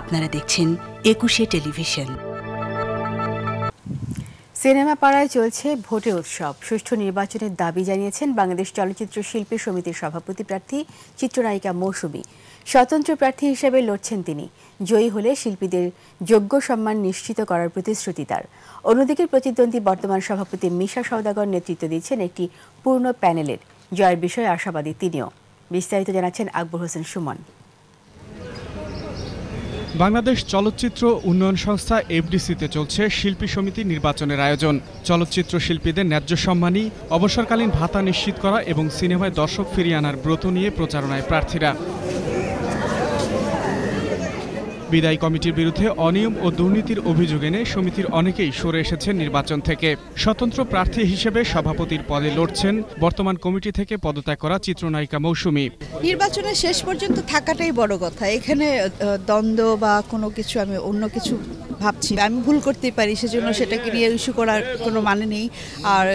আপনারা দেখছেন একুশে টেলিভিশন সিনেমা পাড়ায় চলছে ভোটে উৎসব সুষ্ঠু নির্বাচনের দাবি জানিয়েছেন বাংলাদেশ চলচ্চিত্র শিল্পী সমিতির সভাপতি প্রার্থী চিত্রনায়িকা মৌসুমি স্বতন্ত্র প্রার্থী হিসেবে লড়ছেন তিনি জয়ী হলে শিল্পীদের যোগ্য সম্মান নিশ্চিত করার প্রতিশ্রুতি তার অন্যদিকে প্রতিদ্বন্দ্বী বর্তমান সভাপতি মিশা সওদাগর নেতৃত্ব দিচ্ছেন একটি পূর্ণ প্যানেলের জয়ের বিষয়ে আশাবাদী তিনিও বিস্তারিত জানাচ্ছেন আকবর হোসেন সুমন বাংলাদেশ চলচ্চিত্র উন্নয়ন সংস্থা এফডিসিতে চলছে শিল্পী সমিতি নির্বাচনের আয়োজন চলচ্চিত্র শিল্পীদের ন্যায্য সম্মানী অবসরকালীন ভাতা নিশ্চিত করা এবং সিনেমায় দর্শক ফিরিয়ে আনার ব্রত নিয়ে প্রচারণায় প্রার্থীরা বিদায়ী কমিটির বিরুদ্ধে অনিয়ম ও দুর্নীতির অভিযোগ এনে সমিতির অনেকেই সরে এসেছেন নির্বাচন থেকে স্বতন্ত্র প্রার্থী হিসেবে সভাপতির পদে লড়ছেন বর্তমান কমিটি থেকে পদত্যাগ করা চিত্রনায়িকা মৌসুমি নির্বাচনে শেষ পর্যন্ত থাকাটাই বড় কথা এখানে দ্বন্দ্ব বা কোনো কিছু আমি অন্য কিছু ভাবছি আমি ভুল করতে পারি সেজন্য সেটাকে নিয়ে ইস্যু করার কোনো মানে নেই আর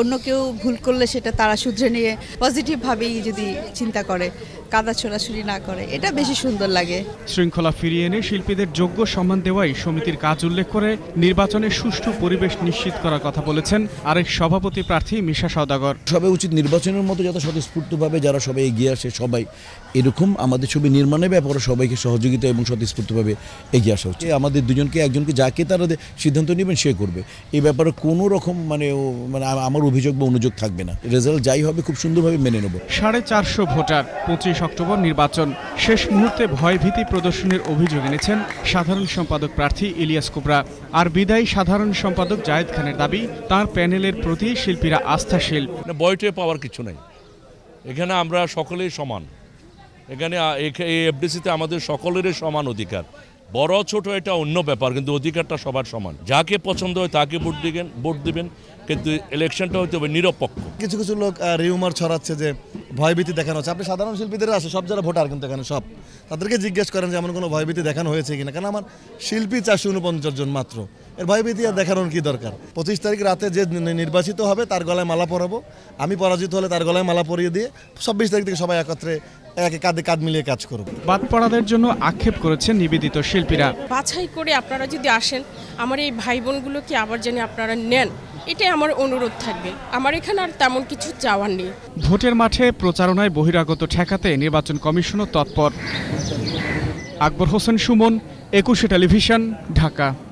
অন্য কেউ ভুল করলে সেটা তারা শুধরে নিয়ে পজিটিভভাবেই যদি চিন্তা করে কাদা ছোড়াছুরি না করে এটা বেশি সুন্দর লাগে শৃঙ্খলা ফিরিয়ে এনে শিল্পীদের যোগ্য সম্মান দেওয়াই সমিতির কাজ উল্লেখ করে নির্বাচনে সুষ্ঠু পরিবেশ নিশ্চিত করার কথা বলেছেন আরেক সভাপতি প্রার্থী মিশা সদাগর সবাই উচিত নির্বাচনের মতো যত স্বতঃস্ফূর্তভাবে যারা সবাই এগিয়ে আসে সবাই এরকম আমাদের ছবি নির্মাণের ব্যাপারে সবাইকে সহযোগিতা এবং স্বতঃস্ফূর্তভাবে এগিয়ে আসা উচিত আমাদের দুজনকে একজনকে যাকে তারা সিদ্ধান্ত নেবেন সে করবে এই ব্যাপারে কোনো রকম মানে মানে আমার অভিযোগ বা অনুযোগ থাকবে না রেজাল্ট যাই হবে খুব সুন্দরভাবে মেনে নেব সাড়ে চারশো ভোটার পঁচিশ উনত্রিশ অক্টোবর নির্বাচন শেষ মুহূর্তে ভয়ভীতি প্রদর্শনের অভিযোগ এনেছেন সাধারণ সম্পাদক প্রার্থী ইলিয়াস কুবরা আর বিদায়ী সাধারণ সম্পাদক জায়েদ খানের দাবি তার প্যানেলের প্রতি শিল্পীরা আস্থাশীল বয়টে পাওয়ার কিছু নাই এখানে আমরা সকলেই সমান এখানে এফডিসিতে আমাদের সকলেরই সমান অধিকার বড় ছোট এটা অন্য ব্যাপার কিন্তু অধিকারটা সবার সমান যাকে পছন্দ হয় তাকে ভোট দিবেন ভোট দিবেন কিন্তু ইলেকশনটা হতে হবে নিরপেক্ষ কিছু কিছু লোক রিউমার ছড়াচ্ছে যে ভয়ভীতি দেখানো হচ্ছে আপনি সাধারণ শিল্পীদের আছে সব যারা ভোটার কিন্তু এখানে সব তাদেরকে জিজ্ঞেস করেন যে এমন কোনো ভয়ভীতি দেখানো হয়েছে কিনা কারণ আমার শিল্পী চারশো উনপঞ্চাশ জন মাত্র এর ভয়ভীতি আর দেখানোর কি দরকার পঁচিশ তারিখ রাতে যে নির্বাচিত হবে তার গলায় মালা পরাবো আমি পরাজিত হলে তার গলায় মালা পরিয়ে দিয়ে ছাব্বিশ তারিখ থেকে সবাই একত্রে একে কাঁধে কাঁধ মিলিয়ে কাজ করব বাদ পড়াদের জন্য আক্ষেপ করেছেন নিবেদিত শিল্পীরা বাছাই করে আপনারা যদি আসেন আমার এই ভাই বোনগুলোকে আবার যেন আপনারা নেন এটাই আমার অনুরোধ থাকবে আমার এখানে আর তেমন কিছু যাওয়ার নেই ভোটের মাঠে প্রচারণায় বহিরাগত ঠেকাতে নির্বাচন কমিশনও তৎপর আকবর হোসেন সুমন একুশে টেলিভিশন ঢাকা